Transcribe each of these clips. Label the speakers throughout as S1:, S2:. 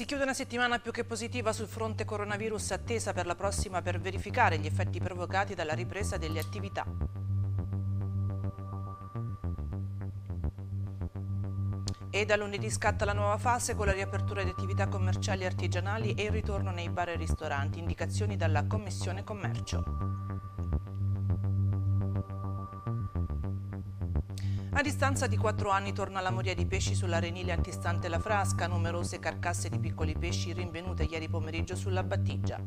S1: Si chiude una settimana più che positiva sul fronte coronavirus attesa per la prossima per verificare gli effetti provocati dalla ripresa delle attività.
S2: E da lunedì scatta la nuova
S1: fase con la riapertura di attività commerciali e artigianali e il ritorno nei bar e ristoranti, indicazioni dalla Commissione Commercio.
S2: A distanza di quattro
S1: anni torna la moria di pesci sulla renile antistante la frasca, numerose carcasse di piccoli pesci rinvenute ieri pomeriggio sulla battigia.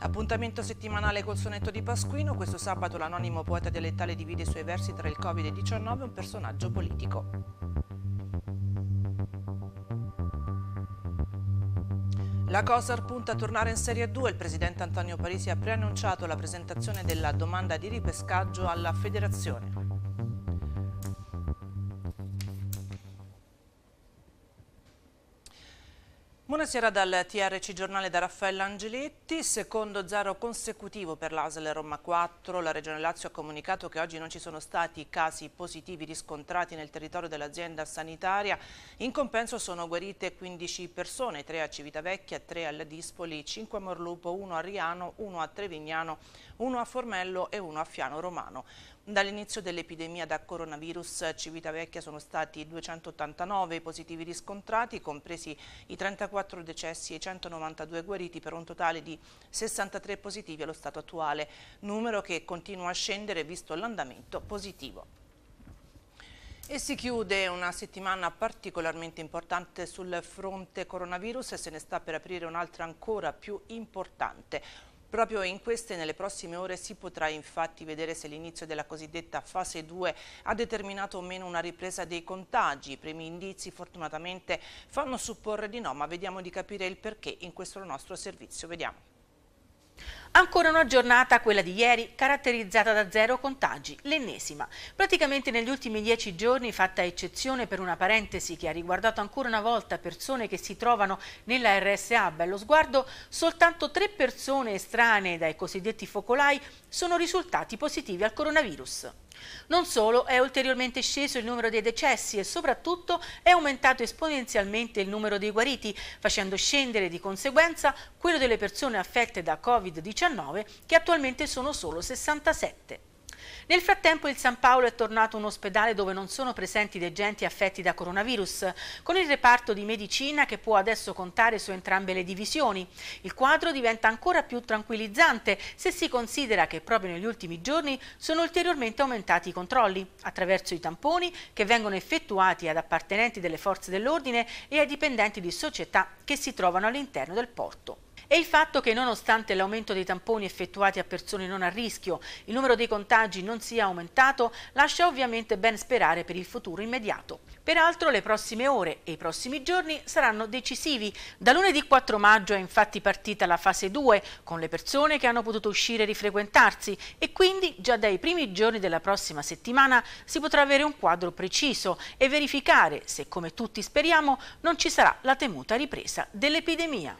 S1: Appuntamento settimanale col sonetto di Pasquino, questo sabato l'anonimo poeta dialettale divide i suoi versi tra il Covid-19 e un personaggio politico.
S2: La COSAR punta a tornare in Serie
S1: 2. Il presidente Antonio Parisi ha preannunciato la presentazione della domanda di ripescaggio alla federazione. Buonasera dal TRC Giornale da Raffaella Angeletti, secondo zero consecutivo per l'ASL Roma 4, la Regione Lazio ha comunicato che oggi non ci sono stati casi positivi riscontrati nel territorio dell'azienda sanitaria, in compenso sono guarite 15 persone, 3 a Civitavecchia, 3 a Ladispoli, 5 a Morlupo, 1 a Riano, 1 a Trevignano, 1 a Formello e 1 a Fiano Romano. Dall'inizio dell'epidemia da coronavirus Civitavecchia sono stati 289 i positivi riscontrati, compresi i 34 decessi e i 192 guariti per un totale di 63 positivi allo stato attuale, numero che continua a scendere visto l'andamento positivo. E si chiude una settimana particolarmente importante sul fronte coronavirus e se ne sta per aprire un'altra ancora più importante. Proprio in queste e nelle prossime ore si potrà infatti vedere se l'inizio della cosiddetta fase 2 ha determinato o meno una ripresa dei contagi. I primi indizi fortunatamente fanno supporre di no, ma vediamo di capire il perché in questo
S3: nostro servizio. Vediamo. Ancora una giornata, quella di ieri, caratterizzata da zero contagi, l'ennesima. Praticamente negli ultimi dieci giorni, fatta eccezione per una parentesi che ha riguardato ancora una volta persone che si trovano nella RSA bello sguardo, soltanto tre persone estranee dai cosiddetti focolai sono risultati positivi al coronavirus. Non solo, è ulteriormente sceso il numero dei decessi e soprattutto è aumentato esponenzialmente il numero dei guariti, facendo scendere di conseguenza quello delle persone affette da Covid-19 che attualmente sono solo 67. Nel frattempo il San Paolo è tornato un ospedale dove non sono presenti degenti affetti da coronavirus, con il reparto di medicina che può adesso contare su entrambe le divisioni. Il quadro diventa ancora più tranquillizzante se si considera che proprio negli ultimi giorni sono ulteriormente aumentati i controlli, attraverso i tamponi che vengono effettuati ad appartenenti delle forze dell'ordine e ai dipendenti di società che si trovano all'interno del porto e il fatto che nonostante l'aumento dei tamponi effettuati a persone non a rischio, il numero dei contagi non sia aumentato lascia ovviamente ben sperare per il futuro immediato. Peraltro le prossime ore e i prossimi giorni saranno decisivi. Da lunedì 4 maggio è infatti partita la fase 2 con le persone che hanno potuto uscire e rifrequentarsi e quindi già dai primi giorni della prossima settimana si potrà avere un quadro preciso e verificare se come tutti speriamo non ci sarà la temuta ripresa dell'epidemia.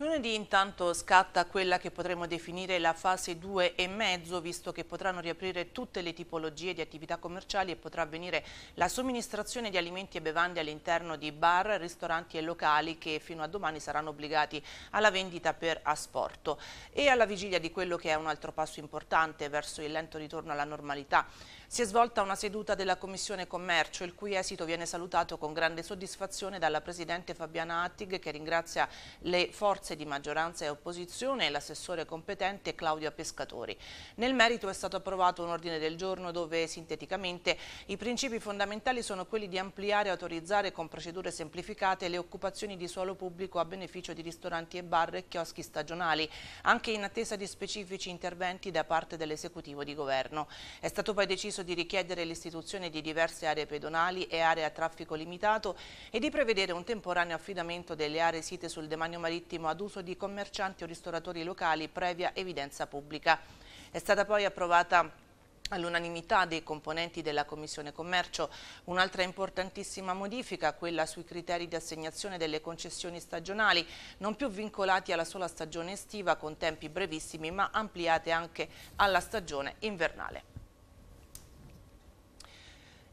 S1: Lunedì intanto scatta quella che potremmo definire la fase 2 e mezzo, visto che potranno riaprire tutte le tipologie di attività commerciali e potrà avvenire la somministrazione di alimenti e bevande all'interno di bar, ristoranti e locali che fino a domani saranno obbligati alla vendita per asporto. E alla vigilia di quello che è un altro passo importante verso il lento ritorno alla normalità si è svolta una seduta della Commissione Commercio, il cui esito viene salutato con grande soddisfazione dalla Presidente Fabiana Attig, che ringrazia le forze di maggioranza e opposizione e l'assessore competente Claudio Pescatori. Nel merito è stato approvato un ordine del giorno dove sinteticamente i principi fondamentali sono quelli di ampliare e autorizzare con procedure semplificate le occupazioni di suolo pubblico a beneficio di ristoranti e bar e chioschi stagionali, anche in attesa di specifici interventi da parte dell'esecutivo di governo. È stato poi deciso deciso di richiedere l'istituzione di diverse aree pedonali e aree a traffico limitato e di prevedere un temporaneo affidamento delle aree site sul demanio marittimo ad uso di commercianti o ristoratori locali previa evidenza pubblica. È stata poi approvata all'unanimità dei componenti della Commissione Commercio. Un'altra importantissima modifica, quella sui criteri di assegnazione delle concessioni stagionali, non più vincolati alla sola stagione estiva con tempi brevissimi, ma ampliate anche alla stagione invernale.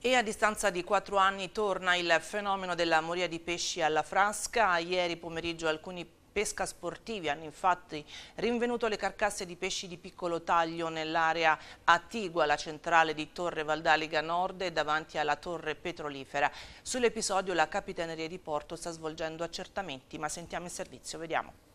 S1: E a distanza di quattro anni torna il fenomeno della moria di pesci alla Frasca. Ieri pomeriggio alcuni pesca sportivi hanno infatti rinvenuto le carcasse di pesci di piccolo taglio nell'area attigua la centrale di Torre Valdaliga Nord e davanti alla Torre Petrolifera. Sull'episodio la Capitaneria di Porto sta svolgendo accertamenti, ma
S3: sentiamo il servizio, vediamo.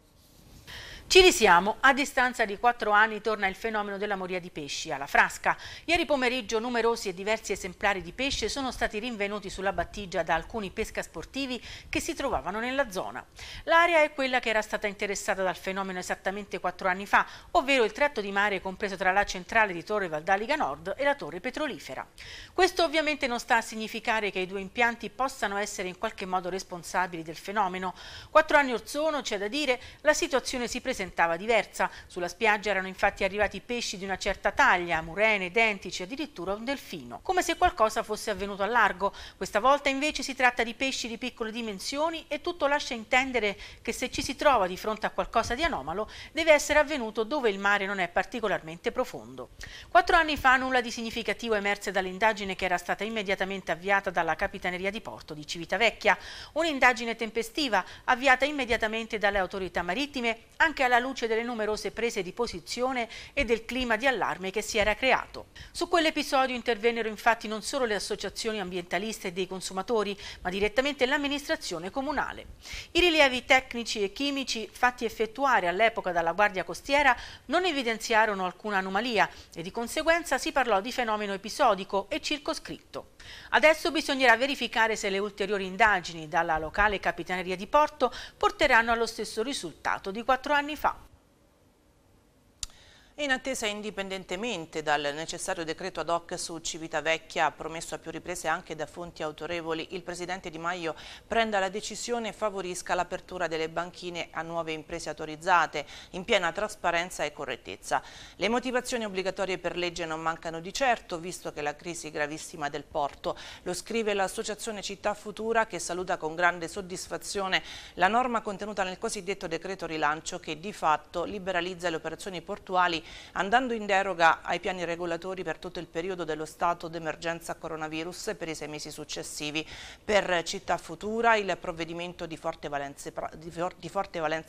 S3: Ci risiamo, a distanza di quattro anni torna il fenomeno della moria di pesci alla Frasca. Ieri pomeriggio numerosi e diversi esemplari di pesce sono stati rinvenuti sulla battigia da alcuni pesca sportivi che si trovavano nella zona. L'area è quella che era stata interessata dal fenomeno esattamente quattro anni fa, ovvero il tratto di mare compreso tra la centrale di Torre Valdaliga Nord e la Torre Petrolifera. Questo ovviamente non sta a significare che i due impianti possano essere in qualche modo responsabili del fenomeno. Quattro anni or sono, c'è da dire, la situazione si presenta presentava diversa. Sulla spiaggia erano infatti arrivati pesci di una certa taglia, murene, identici, addirittura un delfino. Come se qualcosa fosse avvenuto a largo. Questa volta invece si tratta di pesci di piccole dimensioni e tutto lascia intendere che se ci si trova di fronte a qualcosa di anomalo deve essere avvenuto dove il mare non è particolarmente profondo. Quattro anni fa nulla di significativo emerse dall'indagine che era stata immediatamente avviata dalla Capitaneria di Porto di Civitavecchia, un'indagine tempestiva avviata immediatamente dalle autorità marittime anche alla luce delle numerose prese di posizione e del clima di allarme che si era creato. Su quell'episodio intervennero infatti non solo le associazioni ambientaliste e dei consumatori, ma direttamente l'amministrazione comunale. I rilievi tecnici e chimici fatti effettuare all'epoca dalla Guardia Costiera non evidenziarono alcuna anomalia e di conseguenza si parlò di fenomeno episodico e circoscritto. Adesso bisognerà verificare se le ulteriori indagini dalla locale Capitaneria di Porto porteranno allo stesso risultato di quattro anni fa.
S1: È in attesa indipendentemente dal necessario decreto ad hoc su Civitavecchia, promesso a più riprese anche da fonti autorevoli, il Presidente Di Maio prenda la decisione e favorisca l'apertura delle banchine a nuove imprese autorizzate, in piena trasparenza e correttezza. Le motivazioni obbligatorie per legge non mancano di certo, visto che la crisi gravissima del porto. Lo scrive l'Associazione Città Futura, che saluta con grande soddisfazione la norma contenuta nel cosiddetto decreto rilancio che di fatto liberalizza le operazioni portuali andando in deroga ai piani regolatori per tutto il periodo dello stato d'emergenza coronavirus e per i sei mesi successivi. Per Città Futura il provvedimento di forte valenza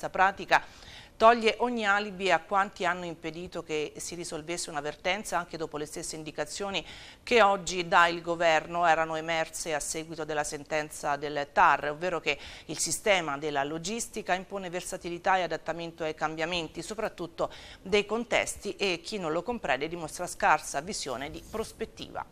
S1: pratica toglie ogni alibi a quanti hanno impedito che si risolvesse una vertenza anche dopo le stesse indicazioni che oggi dà il governo erano emerse a seguito della sentenza del TAR, ovvero che il sistema della logistica impone versatilità e adattamento ai cambiamenti, soprattutto dei contesti e chi non lo comprende dimostra scarsa visione di prospettiva.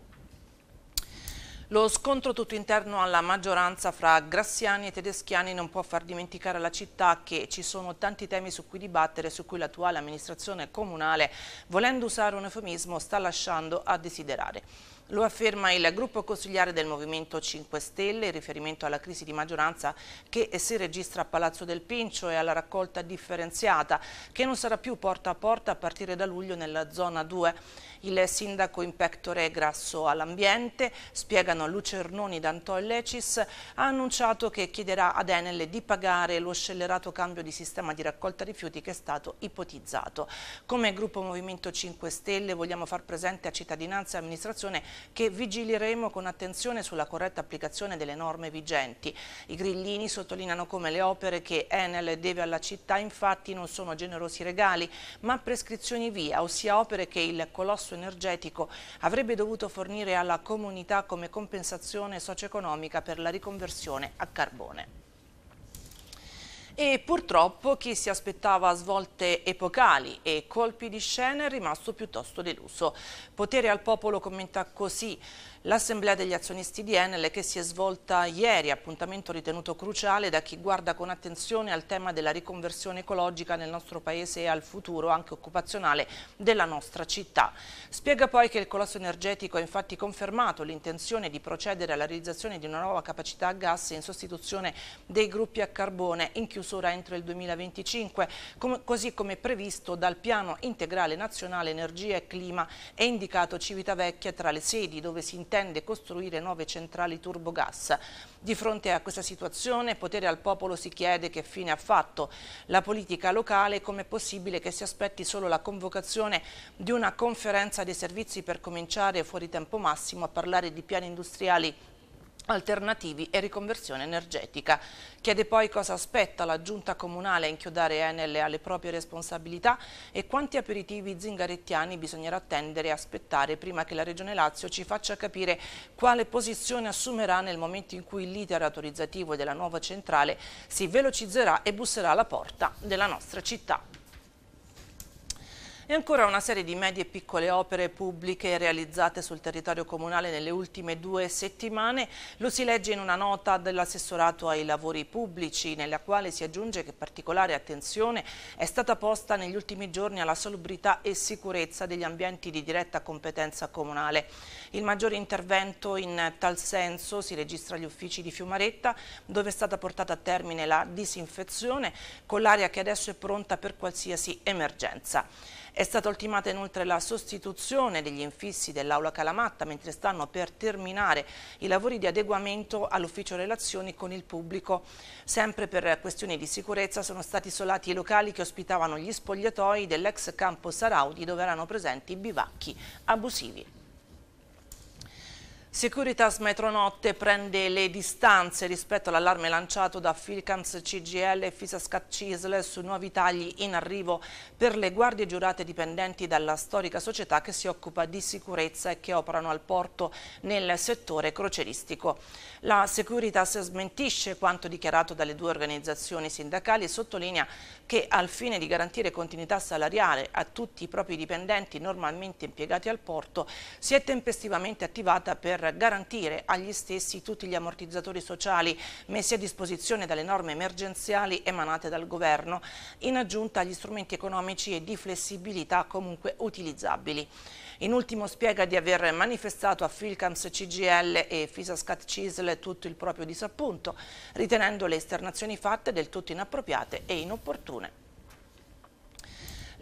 S1: Lo scontro tutto interno alla maggioranza fra grassiani e tedeschiani non può far dimenticare alla città che ci sono tanti temi su cui dibattere, su cui l'attuale amministrazione comunale, volendo usare un eufemismo, sta lasciando a desiderare. Lo afferma il gruppo consigliare del Movimento 5 Stelle in riferimento alla crisi di maggioranza che si registra a Palazzo del Pincio e alla raccolta differenziata che non sarà più porta a porta a partire da luglio nella zona 2. Il sindaco Impectore grasso all'ambiente, spiegano Lucernoni D'Anton Lecis, ha annunciato che chiederà ad Enel di pagare lo scellerato cambio di sistema di raccolta rifiuti che è stato ipotizzato. Come gruppo Movimento 5 Stelle vogliamo far presente a cittadinanza e amministrazione che vigileremo con attenzione sulla corretta applicazione delle norme vigenti. I grillini sottolineano come le opere che Enel deve alla città infatti non sono generosi regali, ma prescrizioni via, ossia opere che il colosso costo energetico avrebbe dovuto fornire alla comunità come compensazione socio-economica per la riconversione a carbone e purtroppo chi si aspettava svolte epocali e colpi di scena è rimasto piuttosto deluso. Potere al popolo commenta così L'assemblea degli azionisti di Enel che si è svolta ieri, appuntamento ritenuto cruciale da chi guarda con attenzione al tema della riconversione ecologica nel nostro paese e al futuro anche occupazionale della nostra città. Spiega poi che il colosso energetico ha infatti confermato l'intenzione di procedere alla realizzazione di una nuova capacità a gas in sostituzione dei gruppi a carbone in chiusura entro il 2025, così come previsto dal piano integrale nazionale energia e clima e indicato Civitavecchia tra le sedi dove si intende intende costruire nuove centrali turbogas. Di fronte a questa situazione, potere al popolo si chiede che fine ha fatto la politica locale e com'è possibile che si aspetti solo la convocazione di una conferenza dei servizi per cominciare fuori tempo massimo a parlare di piani industriali alternativi e riconversione energetica. Chiede poi cosa aspetta la giunta comunale a inchiodare Enel alle proprie responsabilità e quanti aperitivi zingarettiani bisognerà attendere e aspettare prima che la Regione Lazio ci faccia capire quale posizione assumerà nel momento in cui l'iter autorizzativo della nuova centrale si velocizzerà e busserà alla porta della nostra città. E ancora una serie di medie e piccole opere pubbliche realizzate sul territorio comunale nelle ultime due settimane. Lo si legge in una nota dell'assessorato ai lavori pubblici, nella quale si aggiunge che particolare attenzione è stata posta negli ultimi giorni alla salubrità e sicurezza degli ambienti di diretta competenza comunale. Il maggiore intervento in tal senso si registra agli uffici di Fiumaretta, dove è stata portata a termine la disinfezione con l'area che adesso è pronta per qualsiasi emergenza. È stata ultimata inoltre la sostituzione degli infissi dell'Aula Calamatta mentre stanno per terminare i lavori di adeguamento all'ufficio relazioni con il pubblico. Sempre per questioni di sicurezza sono stati isolati i locali che ospitavano gli spogliatoi dell'ex campo Saraudi dove erano presenti i bivacchi abusivi. Securitas Metronotte prende le distanze rispetto all'allarme lanciato da Filcams CGL e Fisascat Cisle su nuovi tagli in arrivo per le guardie giurate dipendenti dalla storica società che si occupa di sicurezza e che operano al porto nel settore croceristico. La Securitas smentisce quanto dichiarato dalle due organizzazioni sindacali e sottolinea che al fine di garantire continuità salariale a tutti i propri dipendenti normalmente impiegati al porto si è tempestivamente attivata per garantire agli stessi tutti gli ammortizzatori sociali messi a disposizione dalle norme emergenziali emanate dal Governo, in aggiunta agli strumenti economici e di flessibilità comunque utilizzabili. In ultimo spiega di aver manifestato a Filcams CGL e Fisascat CISL tutto il proprio disappunto, ritenendo le esternazioni fatte del tutto inappropriate e inopportune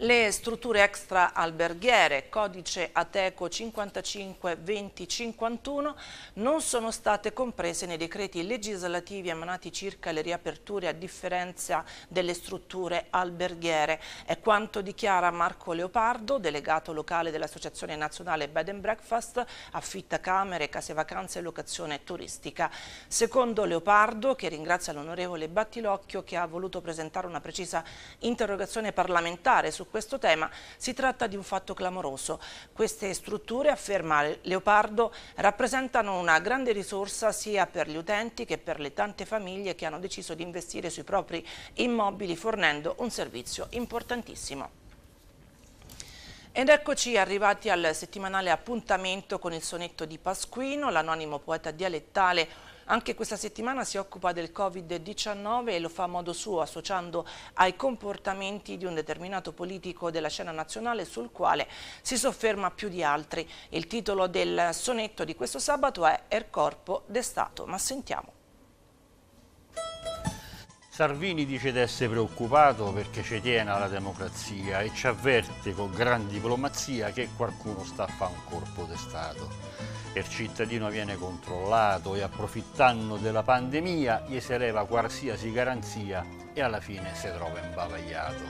S1: le strutture extra alberghiere, codice Ateco 55 20 51, non sono state comprese nei decreti legislativi emanati circa le riaperture a differenza delle strutture alberghiere. È quanto dichiara Marco Leopardo, delegato locale dell'Associazione Nazionale Bed and Breakfast, affitta camere, case vacanze e locazione turistica. Secondo Leopardo, che ringrazia l'onorevole Battilocchio che ha voluto presentare una precisa interrogazione parlamentare su questo tema, si tratta di un fatto clamoroso. Queste strutture, afferma Leopardo, rappresentano una grande risorsa sia per gli utenti che per le tante famiglie che hanno deciso di investire sui propri immobili fornendo un servizio importantissimo. Ed eccoci arrivati al settimanale appuntamento con il sonetto di Pasquino, l'anonimo poeta dialettale anche questa settimana si occupa del Covid-19 e lo fa a modo suo associando ai comportamenti di un determinato politico della scena nazionale sul quale si sofferma più di altri. Il titolo del sonetto di questo sabato è Er corpo d'estato, ma sentiamo.
S2: Salvini dice di essere preoccupato perché ci tiene alla democrazia e ci avverte con gran diplomazia che qualcuno sta a fare un colpo di Stato. Il cittadino viene controllato e approfittando della pandemia gli si eleva qualsiasi garanzia e alla fine si trova imbavagliato.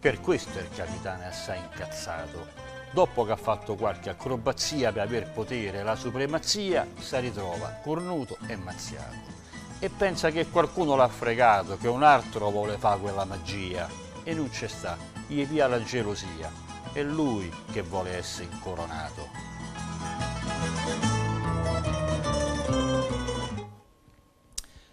S2: Per questo il capitano è assai incazzato.
S1: Dopo che ha fatto qualche acrobazia per aver potere e la supremazia, si ritrova
S2: cornuto e mazziato
S1: e pensa che qualcuno l'ha fregato, che un altro vuole fare
S2: quella magia e non c'è sta, gli via la gelosia, è lui che vuole essere incoronato.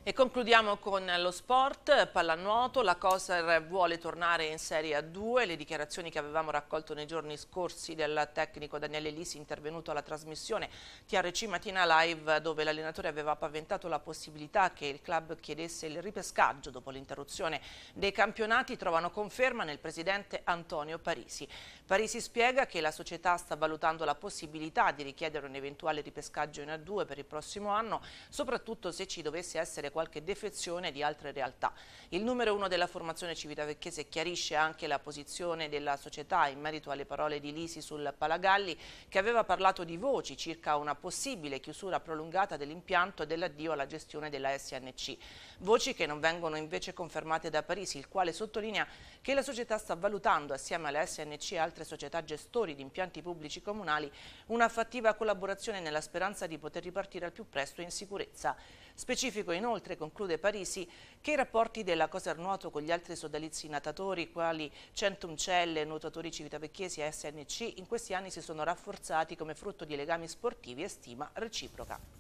S1: E concludiamo con lo sport, pallanuoto, la Coser vuole tornare in Serie A2, le dichiarazioni che avevamo raccolto nei giorni scorsi del tecnico Daniele Lisi intervenuto alla trasmissione TRC Mattina Live dove l'allenatore aveva paventato la possibilità che il club chiedesse il ripescaggio dopo l'interruzione dei campionati trovano conferma nel presidente Antonio Parisi. Parisi spiega che la società sta valutando la possibilità di richiedere un eventuale ripescaggio in A2 per il prossimo anno, soprattutto se ci dovesse essere qualche defezione di altre realtà. Il numero uno della formazione civitavecchese chiarisce anche la posizione della società in merito alle parole di Lisi sul Palagalli che aveva parlato di voci circa una possibile chiusura prolungata dell'impianto e dell'addio alla gestione della SNC. Voci che non vengono invece confermate da Parisi, il quale sottolinea che la società sta valutando assieme alla SNC e altre società gestori di impianti pubblici comunali una fattiva collaborazione nella speranza di poter ripartire al più presto in sicurezza. Specifico inoltre Inoltre conclude Parisi che i rapporti della Coser Nuoto con gli altri sodalizi natatori, quali Centumcelle, nuotatori civitavecchiesi e SNC, in questi anni si sono rafforzati come frutto di legami sportivi e stima reciproca.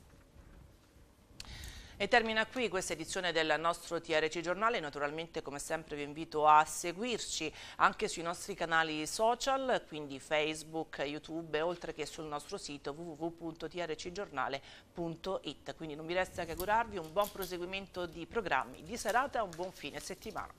S1: E termina qui questa edizione del nostro TRC Giornale, naturalmente come sempre vi invito a seguirci anche sui nostri canali social, quindi Facebook, YouTube, oltre che sul nostro sito www.trcgiornale.it. Quindi non mi resta che augurarvi un buon proseguimento di programmi di serata e un buon fine settimana.